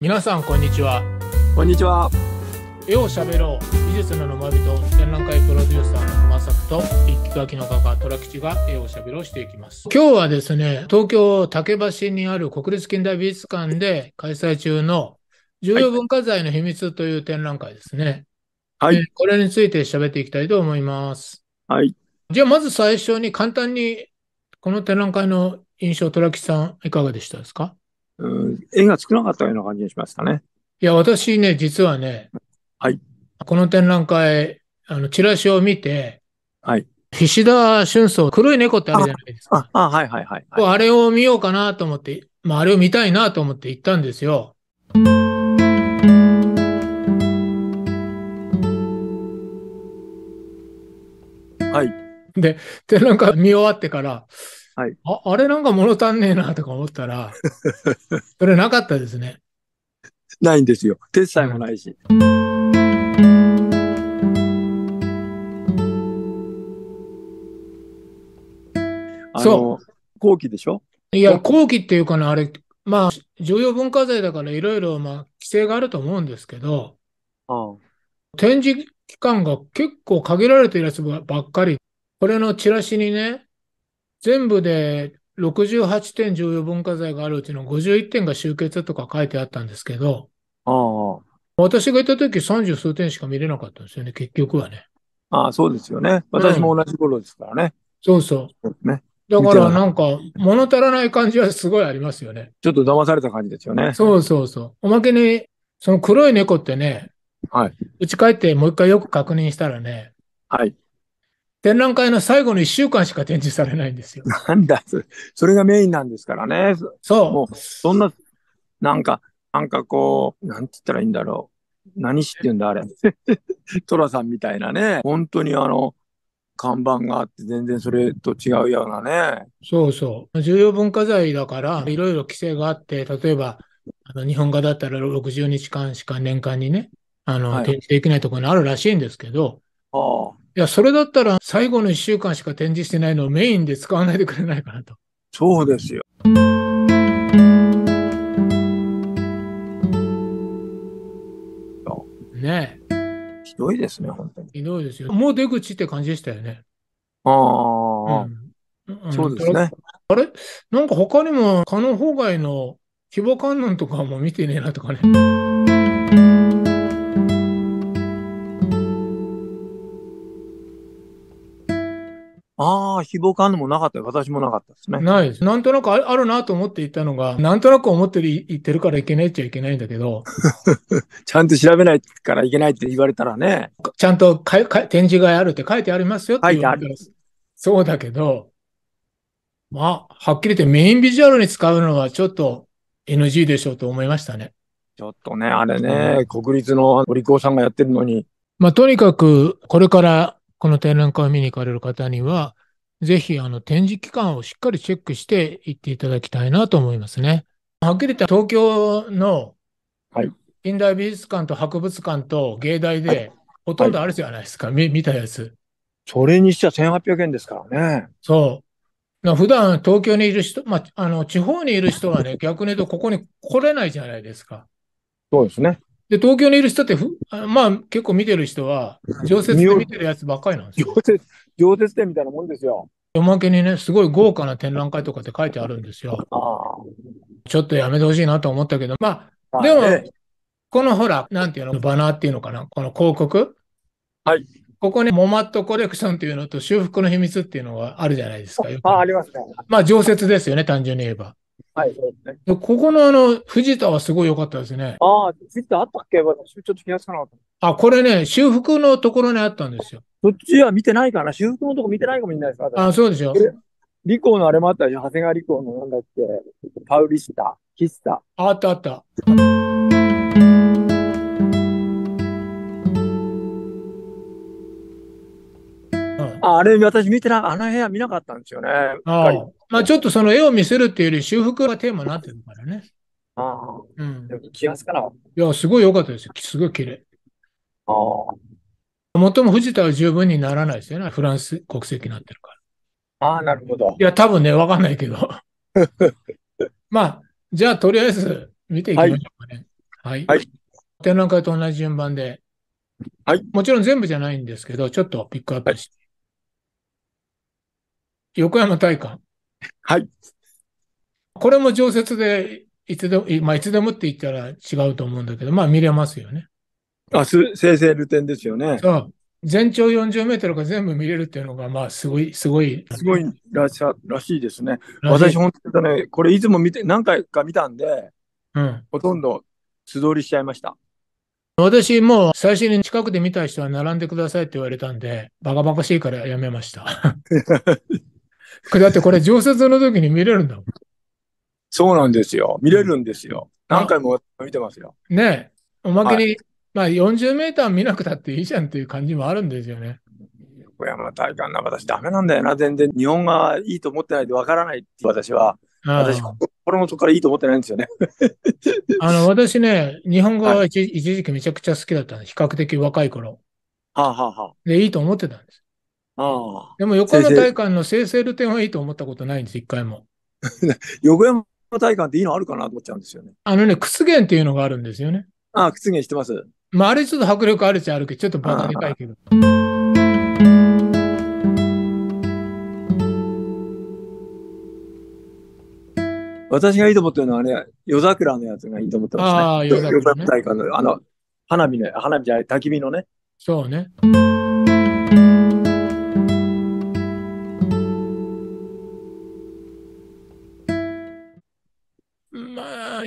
皆さんこんにちはこんにちは絵をしゃべろう美術の沼人展覧会プロデューサーの熊作と一書きの画家虎吉が絵をしゃべろうしていきます今日はですね東京竹橋にある国立近代美術館で開催中の重要文化財の秘密という展覧会ですね、はい、これについて喋っていきたいと思いますはいじゃあまず最初に簡単にこの展覧会の印象虎吉さんいかがでしたですかうん、絵が少なかったような感じがしましたね。いや、私ね、実はね、はい。この展覧会、あの、チラシを見て、はい。菱田俊草、黒い猫ってあるじゃないですか。ああはいはいはい、はい。あれを見ようかなと思って、まあ、あれを見たいなと思って行ったんですよ。はい。で、展覧会見終わってから、はい、ああれなんか物足んねえなとか思ったら、それなかったですね。ないんですよ。決済もないし。うん、そう。後期でしょいや、後期っていうかな、あれ、まあ、重要文化財だからいろいろ、まあ、規制があると思うんですけど、ああ展示期間が結構限られてるやつばっかり、これのチラシにね、全部で68点重要文化財があるうちの51点が集結とか書いてあったんですけど、あ私がいた時30数点しか見れなかったんですよね、結局はね。ああ、そうですよね。私も同じ頃ですからね。そうそう。そうね、だからなんか、物足らない感じはすごいありますよね。ちょっと騙された感じですよね。そうそうそう。おまけに、その黒い猫ってね、はい。家帰ってもう一回よく確認したらね、はい。展覧会の最後の1週間しか展示されないんですよ。なんだ、それがメインなんですからね。そう。もう、そんな、なんか、なんかこう、なんつったらいいんだろう。何してうんだ、あれ。ト ラさんみたいなね。本当にあの、看板があって全然それと違うようなね。そうそう。重要文化財だから、いろいろ規制があって、例えば、あの日本画だったら60日間しか年間にね、あの、はい、展示できないところにあるらしいんですけど、あいや、それだったら最後の1週間しか展示してないのをメインで使わないでくれないかなと。そうですよ。ねひどいですね、本当に。ひどいですよ。もう出口って感じでしたよね。ああ、うんうん、そうですね。あれなんか他にも、加納法外の規模観音とかも見てねえなとかね。ああ、誹謗感もなかった。私もなかったですね。ないです。なんとなくあるなと思っていたのが、なんとなく思ってる、言ってるからいけないっちゃいけないんだけど。ちゃんと調べないからいけないって言われたらね。ちゃんとかか展示があるって書いてありますよって書いてあす。そうだけど、まあ、はっきり言ってメインビジュアルに使うのはちょっと NG でしょうと思いましたね。ちょっとね、あれね、国立のお利口さんがやってるのに。まあ、とにかく、これからこの展覧会を見に行かれる方には、ぜひあの展示期間をしっかりチェックして行っていただきたいなと思いますね。はっきり言って東京の近代美術館と博物館と芸大でほとんどあるじゃないですか、はいはい、見たやつ。それにしては1800円ですからね。そう。普段東京にいる人、まあ、あの、地方にいる人はね、逆に言うとここに来れないじゃないですか。そうですね。で、東京にいる人ってふ、まあ結構見てる人は、常設で見てるやつばっかりなんですよ。常設、常設店みたいなもんですよ。おまけにね、すごい豪華な展覧会とかって書いてあるんですよ。ちょっとやめてほしいなと思ったけど、まあ、でも、このほら、なんていうの、バナーっていうのかな、この広告。はい。ここに、ね、モマットコレクションっていうのと、修復の秘密っていうのがあるじゃないですか。あ、ありますね。まあ、常設ですよね、単純に言えば。はい、そうですね。ここのあの、藤田はすごい良かったですね。ああ、藤田あったっけ私ちょっと気がつかなかった。あ、これね、修復のところにあったんですよ。そっちは見てないかな修復のとこ見てないかもしれないです。あ、そうですよ。理工のあれもあったでしょ長谷川理工のなんだっけパウリスタ、キスタ。あったあった。あれ、私見てな、あの部屋見なかったんですよね。あまあちょっとその絵を見せるっていうより修復がテーマになってるからね。ああ。うん。気がつかなかった。いや、すごい良かったですよ。すごい綺麗。ああ。もっとも藤田は十分にならないですよね。フランス国籍になってるから。ああ、なるほど。いや、多分ね、わかんないけど。まあ、じゃあとりあえず見ていきましょうかね。はい。はい、はい、展覧会と同じ順番で。はい。もちろん全部じゃないんですけど、ちょっとピックアップして横山大観。はい。これも常設で、いつでも、まあ、いつでもって言ったら違うと思うんだけど、まあ見れますよね。あ、す、生成ルテンですよね。そう。全長40メートルが全部見れるっていうのが、まあ、すごい、すごい。すごいらしらしいですね。私、本当にね、これ、いつも見て、何回か見たんで、うん、ほとんど素通りしちゃいました。私、もう、最初に近くで見た人は並んでくださいって言われたんで、バカバカしいからやめました。だってこれ常設の時に見れるんだもん。そうなんですよ。見れるんですよ。何回も見てますよ。ねえ。おまけに、はい、まあ40メーター見なくたっていいじゃんっていう感じもあるんですよね。横山大観な私ダメなんだよな。全然日本がいいと思ってないでわからないって私は。私、心のこからいいと思ってないんですよね。あの、私ね、日本語は一はい、一時期めちゃくちゃ好きだったんです。比較的若い頃。はあ、はあはあ、で、いいと思ってたんです。ああ。でも横山大観の生成ル展はいいと思ったことないんです、一回も。横山大観っていいのあるかなと思っちゃうんですよね。あのね、屈原っていうのがあるんですよね。ああ、屈原してます。まあ、あれちょっと迫力あるっゃあるけど、ちょっとバカでかいけど。私がいいと思ってるのはね、夜桜のやつがいいと思ってますね。ああ、夜桜、ね、夜桜大観の、あの、花火の、花火じゃない、焚き火のね。そうね。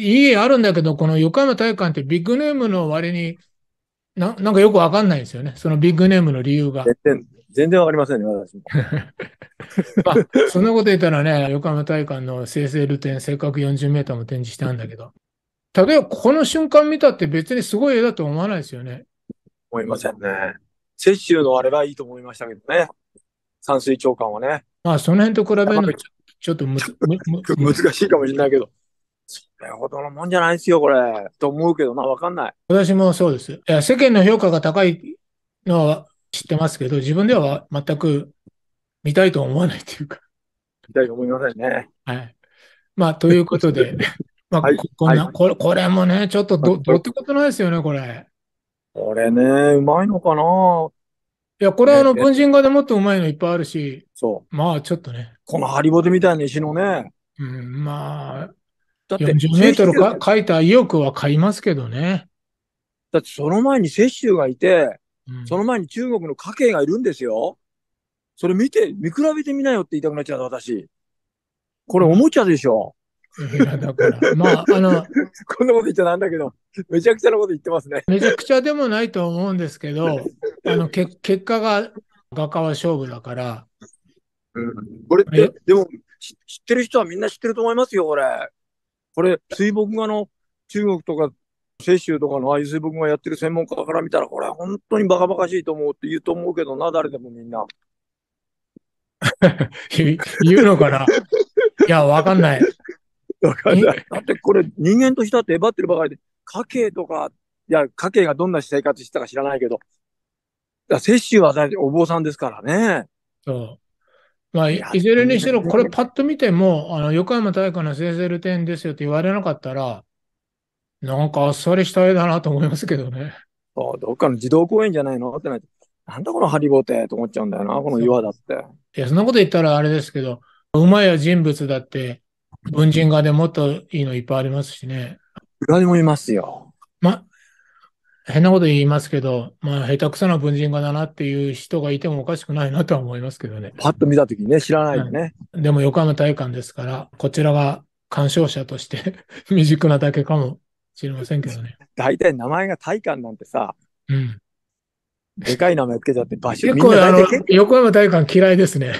いいあるんだけど、この横山体育館ってビッグネームの割にな、なんかよくわかんないんですよね。そのビッグネームの理由が。全然全然わかりませんね、私も。まあ、そんなこと言ったらね、横浜体育館の生成ル展、せっかく40メーターも展示してあるんだけど、例えばこの瞬間見たって別にすごい絵だと思わないですよね。思いませんね。雪舟のあれはいいと思いましたけどね。山水長官はね。まあ、その辺と比べるのちょっとむむむ難しいかもしれないけど。それほどのもんじゃないですよ、これ。と思うけどな、わかんない。私もそうです。いや、世間の評価が高いのは知ってますけど、自分では全く見たいと思わないというか。見たいと思いませんね。はい。まあ、ということで、まあ、はい、こんな、はい、これ、これもね、ちょっとど、どうってことないですよね、これ。これね、うまいのかないや、これはあの、文人画でもっとうまいのいっぱいあるし、そう。まあ、ちょっとね。このハリボテみたいな石のね。うん、まあ、だって。40メートルか書いた意欲は買いますけどね。だってその前に雪舟がいて、うん、その前に中国の家計がいるんですよ。それ見て、見比べてみなよって言いたくなっちゃう私。これおもちゃでしょ。いや、だから、まあ、あの、こんなこと言っちゃなんだけど、めちゃくちゃなこと言ってますね。めちゃくちゃでもないと思うんですけど、あの、け結果が画家は勝負だから。うん、これって、でも、知ってる人はみんな知ってると思いますよ、これ。これ、水墨画の中国とか雪舟とかのああいう水墨画やってる専門家から見たら、これは本当にバカバカしいと思うって言うと思うけどな、誰でもみんな。言うのかないや、わかんない。わかんない。だってこれ人間としてだってえばってるばかりで、家計とか、いや、家計がどんな生活してたか知らないけど、雪舟はお坊さんですからね。そう。まあ、いずれにしろ、これパッと見ても、あの、横山大会の生成ゼルですよって言われなかったら、なんかあっさりした絵だなと思いますけどね。ああ、どっかの児童公園じゃないのってなって、なんだこのハリボテと思っちゃうんだよな、この岩だって。いや、そんなこと言ったらあれですけど、馬や人物だって、文人画でもっといいのいっぱいありますしね。裏にもいますよ。ま、変なこと言いますけど、まあ、下手くそな文人画だなっていう人がいてもおかしくないなとは思いますけどね。パッと見たときね、知らないよね、うん、でも横浜体育館ですから、こちらが鑑賞者として 未熟なだけかもしれませんけどね。大体名前が体感なんてさ、うん。でかい名前つけちゃって場所結構あの、横浜体育館嫌いですね。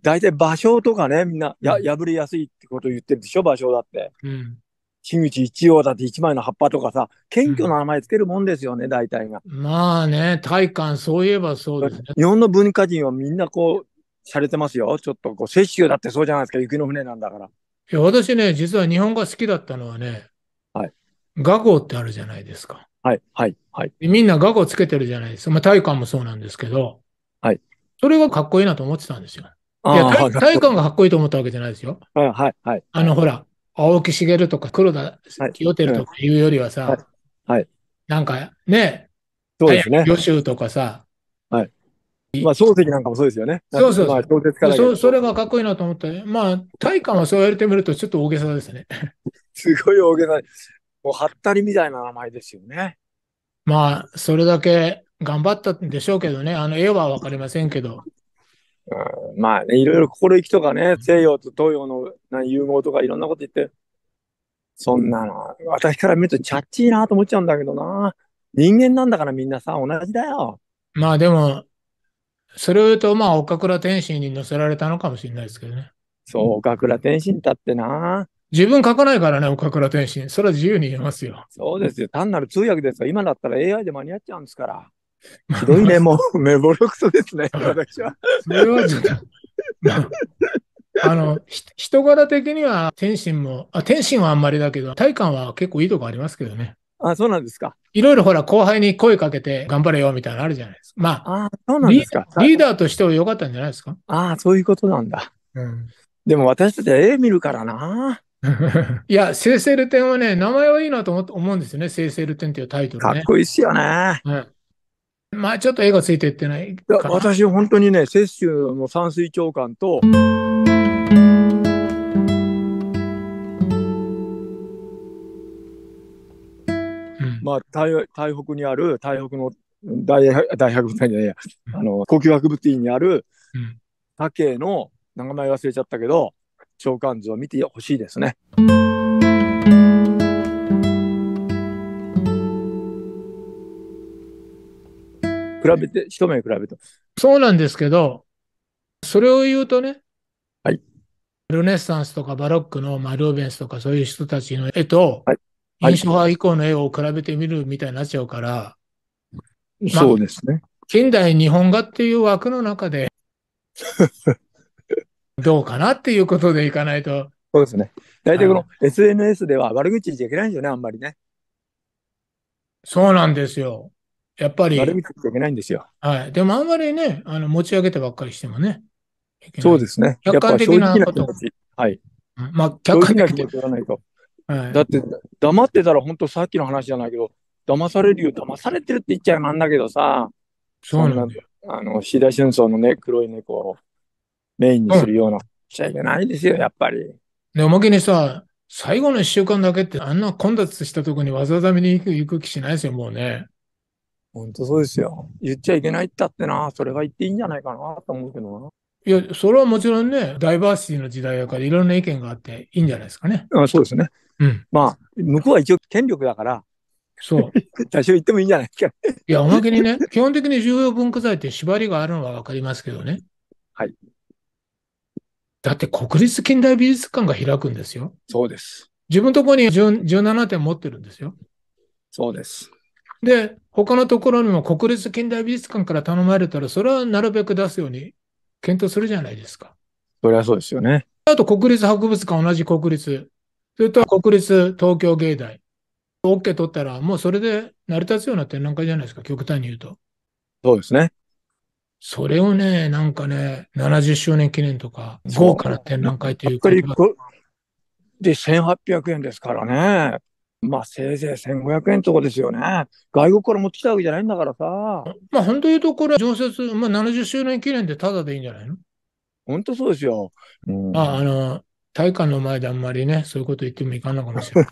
大体場所とかね、みんなや、破りやすいってこと言ってるでしょ、場所だって。うん。樋口一葉だって一枚の葉っぱとかさ、謙虚な名前つけるもんですよね、うん、大体が。まあね、体感、そういえばそうですね。日本の文化人はみんなこう、されてますよ。ちょっとこう、雪舟だってそうじゃないですか、雪の船なんだから。いや、私ね、実は日本が好きだったのはね、はい。画号ってあるじゃないですか。はい、はい、はい。みんな画号つけてるじゃないですか。まあ、体感もそうなんですけど、はい。それがかっこいいなと思ってたんですよ。いや、体感がかっこいいと思ったわけじゃないですよ。はい、はい、はい。あの、ほら、青木茂とか黒田清輝とかいうよりはさ、はいはいはい。なんかね、そうですね。予習とかさ。はい。まあ、漱石なんかもそうですよね。そうそうそう。まあ、からそ。それがかっこいいなと思って、まあ、体感はそうやれてみるとちょっと大げさですね。すごい大げさ。もう、はったりみたいな名前ですよね。まあ、それだけ頑張ったんでしょうけどね。あの、絵はわかりませんけど。まあね、いろいろ心意気とかね、西洋と東洋のな融合とかいろんなこと言って、そんなの、私から見るとチャッチーなと思っちゃうんだけどな。人間なんだからみんなさ、同じだよ。まあでも、それを言うと、まあ、岡倉天心に乗せられたのかもしれないですけどね。そう、岡倉天心だってな。自分書かないからね、岡倉天心。それは自由に言えますよ。そうですよ。単なる通訳ですよ。今だったら AI で間に合っちゃうんですから。ひどいね、もう、目 ぼろくそですね、私は。それはちょっと、まあ、あの、人柄的には、天心も、あ、天心はあんまりだけど、体感は結構いいとこありますけどね。あ、そうなんですか。いろいろほら、後輩に声かけて頑張れよみたいなのあるじゃないですか。まあ、あそうなんですかリーダーとしては良かったんじゃないですか。ああ、そういうことなんだ。うん、でも私たちは絵見るからな。いや、セーセル展はね、名前はいいなと思思うんですよね。セーセル展っていうタイトル、ね、かっこいいっすよね。うんまあ、ちょっと絵がついていってない私、本当にね、雪舟の山水長官と、まあ、台北にある、台北の大大博物館じゃないや、あの、高級博物院にある、武、うの、名前忘れちゃったけど、長官図を見てほしいですね。比べて、一目比べて。そうなんですけど、それを言うとね、はい。ルネッサンスとかバロックの、まあ、ルーベンスとかそういう人たちの絵と、はい。印象派以降の絵を比べてみるみたいになっちゃうから、まあ、そうですね。近代日本画っていう枠の中で、どうかなっていうことでいかないと。そうですね。大体この SNS では悪口じちゃいけないんですよね、あんまりね。そうなんですよ。やっぱり。見ていけないんですよ。はい。でもあんまりね、あの持ち上げてばっかりしてもね。そうですね。客観的なこと。はい。まあ、客観的な。ないと。はい、だって、黙ってたら本当さっきの話じゃないけど、騙されるよ、騙されてるって言っちゃうなんだけどさ。そうなんだよ。あの、シダ戦争のね、黒い猫をメインにするような、しちゃいけないですよ、やっぱり。で、おまけにさ、最後の一週間だけって、あんな混雑したとこにわざわざ見に行く行く気しないですよ、もうね。本当そうですよ。言っちゃいけないったってな、それが言っていいんじゃないかなと思うけどな。いや、それはもちろんね、ダイバーシティの時代だから、いろんな意見があっていいんじゃないですかね。あそうですね。うん。まあ、向こうは一応権力だから、そう。多少言ってもいいんじゃないですか。いや、おまけにね、基本的に重要文化財って縛りがあるのはわかりますけどね。はい。だって国立近代美術館が開くんですよ。そうです。自分のところに17点持ってるんですよ。そうです。で、他のところにも国立近代美術館から頼まれたら、それはなるべく出すように検討するじゃないですか。それはそうですよね。あと国立博物館、同じ国立。それと国立東京芸大。OK 取ったら、もうそれで成り立つような展覧会じゃないですか、極端に言うと。そうですね。それをね、なんかね、70周年記念とか、豪華な展覧会というか。で、1800円ですからね。まあ、せいぜい1500円とかですよね。外国から持ってきたわけじゃないんだからさ。まあ、本当いうところ、常設、まあ、70周年記念でタダでいいんじゃないの本当そうですよ。うん、ああの、体館の前であんまりね、そういうこと言ってもいかんのかもしれな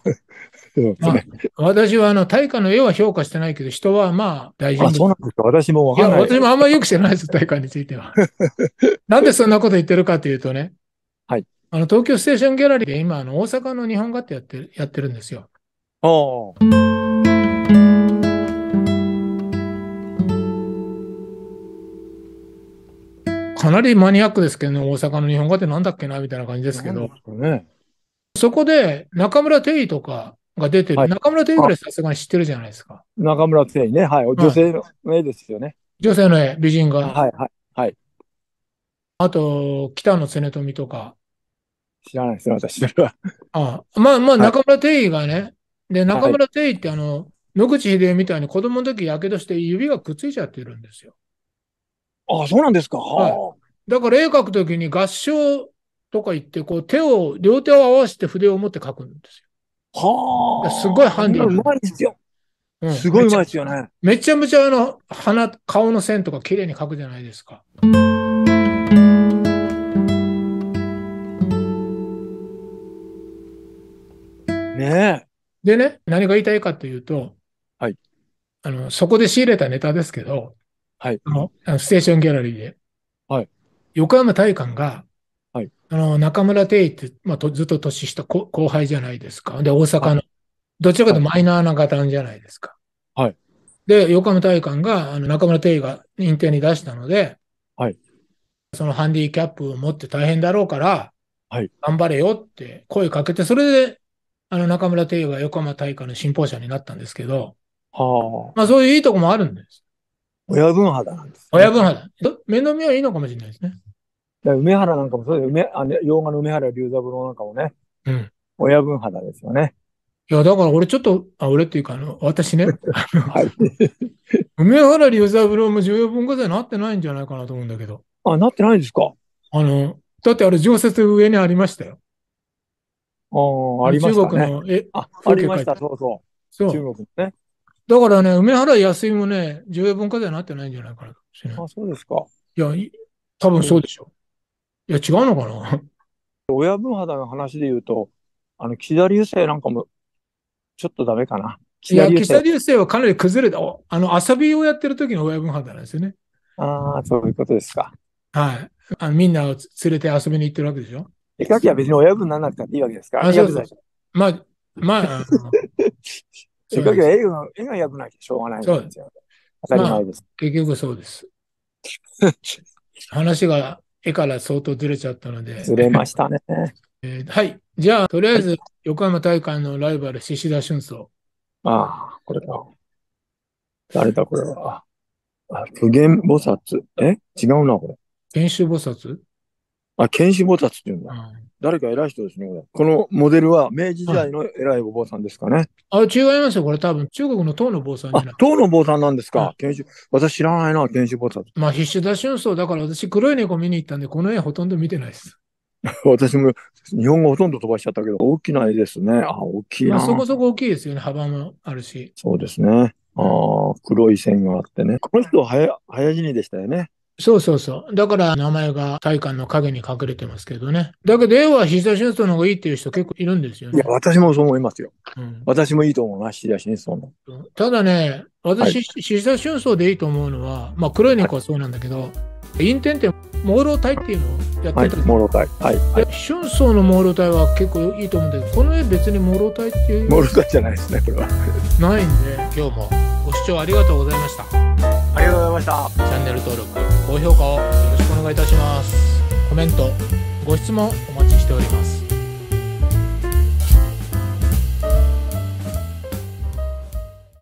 い。まあ、私はあの、体館の絵は評価してないけど、人はまあ大事に。あ、そうなんですか。私もわかんない。い私もあんまりよく知らないです、体館については。なんでそんなこと言ってるかというとね。はい。あの、東京ステーションギャラリーで今、あの、大阪の日本画ってやってる、やってるんですよ。おかなりマニアックですけどね、大阪の日本語ってなんだっけなみたいな感じですけど、ね、そこで中村定位とかが出てる、はい、中村定位ぐらいさすがに知ってるじゃないですか。中村定位ね、はい、女性の絵ですよね。女性の絵、美人が。はい、はい、はい。あと、北野恒富とか。知らないですよ、私。ああまあまあ、中村定位がね、で、中村定位って、あの、野口英世みたいに子供の時やけどして指がくっついちゃってるんですよ。ああ、そうなんですか。はい。だから絵描く時に合掌とか言って、こう手を、両手を合わせて筆を持って描くんですよ。はあ。すごいハンディうまいですよ。うん、すごいうまいですよね。めちゃめちゃあの、鼻、顔の線とか綺麗に描くじゃないですか。ねえ。でね、何が言いたいかというと、はい。あの、そこで仕入れたネタですけど、はい。あの、あのステーションギャラリーで。はい。横山大観が、はい。あの、中村定位って、まあ、ずっと年下後、後輩じゃないですか。で、大阪の、はい、どちらかというとマイナーな方なんじゃないですか。はい。で、横浜大観が、あの中村定位が認定に出したので、はい。そのハンディキャップを持って大変だろうから、はい。頑張れよって声かけて、それであの中村定は横浜大会の信奉者になったんですけど、はあ、まあそういういいとこもあるんです。親分肌なんです、ね、親分肌。面倒見はいいのかもしれないですね。梅原なんかもそうです。梅、あの、洋画の梅原龍三郎なんかもね。うん。親分肌ですよね。いや、だから俺ちょっと、あ、俺っていうか、あの、私ね。はい。梅原龍三郎も重要文化財なってないんじゃないかなと思うんだけど。あ、なってないですかあの、だってあれ常設上にありましたよ。あありましたね。中国のえあ、ありました、そうそう。そう中国ね。だからね、梅原安井もね、重要文化ではなってないんじゃないかなあ、そうですか。いや、多分そうでしょ。う。いや、違うのかな親分肌の話で言うと、あの、岸田流星なんかも、ちょっとダメかな。いや、岸田流星はかなり崩れた。あの、遊びをやってる時の親分肌なんですよね。ああ、そういうことですか。はい。あみんなを連れて遊びに行ってるわけでしょ。絵描きは別に親分にならなくたっていいわけですから、ね。あそうそうまあ、まあ、絵描きは絵が絵が役ないとしょうがないんですよ。当たり前です、まあ。結局そうです。話が絵から相当ずれちゃったので。ずれましたね。えー、はい。じゃあ、とりあえず、横浜大会のライバル、獅子田俊走。ああ、これか。誰だ、これは。あ、無限菩薩。え違うな、これ。原種菩薩あ、剣士菩薩っていうんだ。誰か偉い人ですね、このモデルは明治時代の偉いお坊さんですかね。あ、違いますよ、これ多分。中国の唐の坊さんあ、唐の坊さんなんですか。私知らないな、研修菩薩。まあ、必死だ春草だから私黒い猫見に行ったんで、この絵ほとんど見てないです。私も日本語ほとんど飛ばしちゃったけど、大きな絵ですね。あ、大きいな。まあ、そこそこ大きいですよね。幅もあるし。そうですね。ああ、黒い線があってね。この人は早、早死にでしたよね。そうそうそう。だから名前が体幹の影に隠れてますけどね。だけど絵は菱田俊介の方がいいっていう人結構いるんですよね。いや、私もそう思いますよ。うん、私もいいと思います、菱田俊介の。ただね、私、はい、菱田俊介でいいと思うのは、まあ、黒い猫はそうなんだけど、インテンって朦朧体っていうのをやってた、はい、朦朧体。はい。はい、俊の朦朧体は結構いいと思うんだけど、この絵別に朦朧体っていう。朦朧体じゃないですね、これは。ないんで、今日もご視聴ありがとうございました。ありがとうございましたチャンネル登録高評価をよろしくお願いいたしますコメントご質問お待ちしております